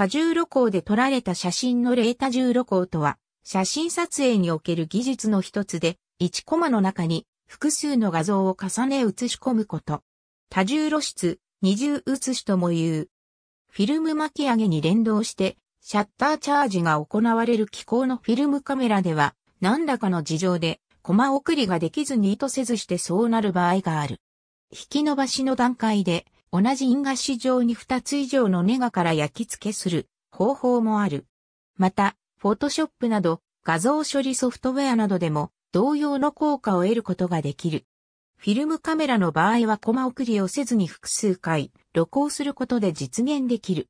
多重露光で撮られた写真の例多重露光とは、写真撮影における技術の一つで、1コマの中に複数の画像を重ね写し込むこと。多重露出、二重写しとも言う。フィルム巻き上げに連動して、シャッターチャージが行われる機構のフィルムカメラでは、何らかの事情で、コマ送りができずに意図せずしてそうなる場合がある。引き伸ばしの段階で、同じ因果市場に2つ以上のネガから焼き付けする方法もある。また、フォトショップなど画像処理ソフトウェアなどでも同様の効果を得ることができる。フィルムカメラの場合はコマ送りをせずに複数回録音することで実現できる。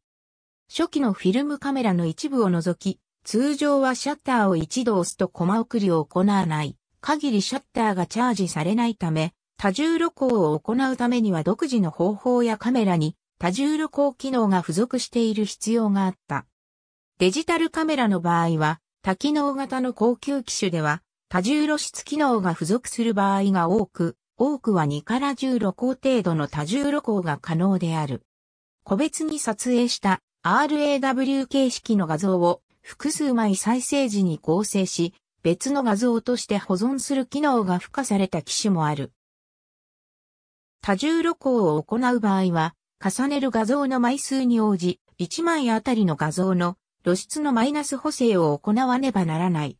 初期のフィルムカメラの一部を除き、通常はシャッターを一度押すとコマ送りを行わない限りシャッターがチャージされないため、多重露光を行うためには独自の方法やカメラに多重露光機能が付属している必要があった。デジタルカメラの場合は、多機能型の高級機種では、多重露出機能が付属する場合が多く、多くは2から10露光程度の多重露光が可能である。個別に撮影した RAW 形式の画像を複数枚再生時に合成し、別の画像として保存する機能が付加された機種もある。多重露光を行う場合は、重ねる画像の枚数に応じ、1枚あたりの画像の露出のマイナス補正を行わねばならない。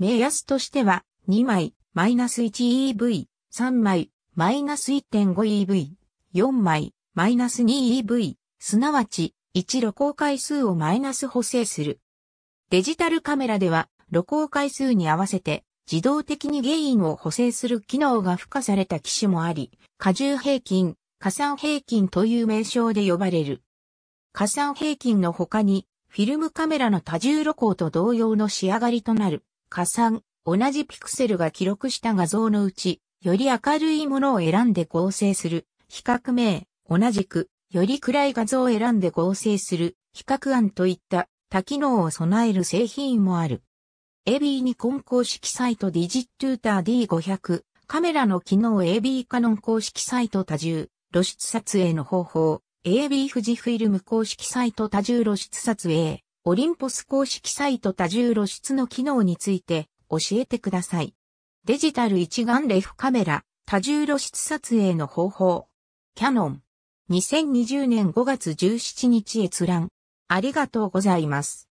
目安としては、2枚、マイナス 1EV、3枚、マイナス 1.5EV、4枚、マイナス 2EV、すなわち、1露光回数をマイナス補正する。デジタルカメラでは、露光回数に合わせて、自動的にゲインを補正する機能が付加された機種もあり、荷重平均、加算平均という名称で呼ばれる。加算平均の他に、フィルムカメラの多重露光と同様の仕上がりとなる、加算、同じピクセルが記録した画像のうち、より明るいものを選んで合成する、比較名、同じく、より暗い画像を選んで合成する、比較案といった多機能を備える製品もある。ビーに混交式サイトディジットゥーター D500、カメラの機能 AB カノン公式サイト多重、露出撮影の方法、AB 富士フィルム公式サイト多重露出撮影、オリンポス公式サイト多重露出の機能について教えてください。デジタル一眼レフカメラ、多重露出撮影の方法。キャノン。2020年5月17日閲覧。ありがとうございます。